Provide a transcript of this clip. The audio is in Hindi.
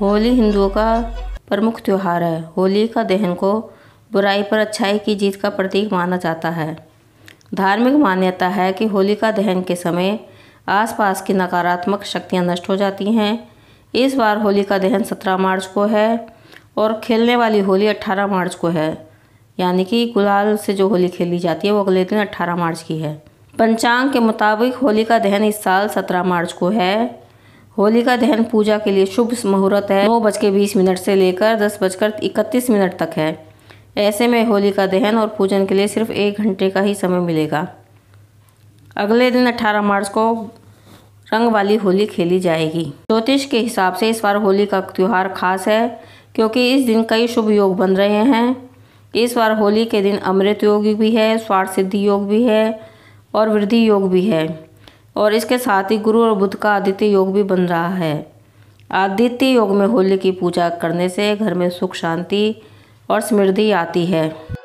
होली हिंदुओं का प्रमुख त्यौहार है होली का दहन को बुराई पर अच्छाई की जीत का प्रतीक माना जाता है धार्मिक मान्यता है कि होली का दहन के समय आसपास की नकारात्मक शक्तियां नष्ट हो जाती हैं इस बार होली का दहन 17 मार्च को है और खेलने वाली होली 18 मार्च को है यानी कि गुलाल से जो होली खेली जाती है वो अगले दिन 18 मार्च की है पंचांग के मुताबिक होली का दहन इस साल 17 मार्च को है होलिका दहन पूजा के लिए शुभ मुहूर्त है नौ बज के बीस मिनट से लेकर दस बजकर इकतीस मिनट तक है ऐसे में होलिका दहन और पूजन के लिए सिर्फ एक घंटे का ही समय मिलेगा अगले दिन 18 मार्च को रंग वाली होली खेली जाएगी ज्योतिष के हिसाब से इस बार होली का त्यौहार खास है क्योंकि इस दिन कई शुभ योग बन रहे हैं इस बार होली के दिन अमृत योग भी है स्वार्थ सिद्धि योग भी है और वृद्धि योग भी है और इसके साथ ही गुरु और बुद्ध का आदित्य योग भी बन रहा है आदित्य योग में होली की पूजा करने से घर में सुख शांति और समृद्धि आती है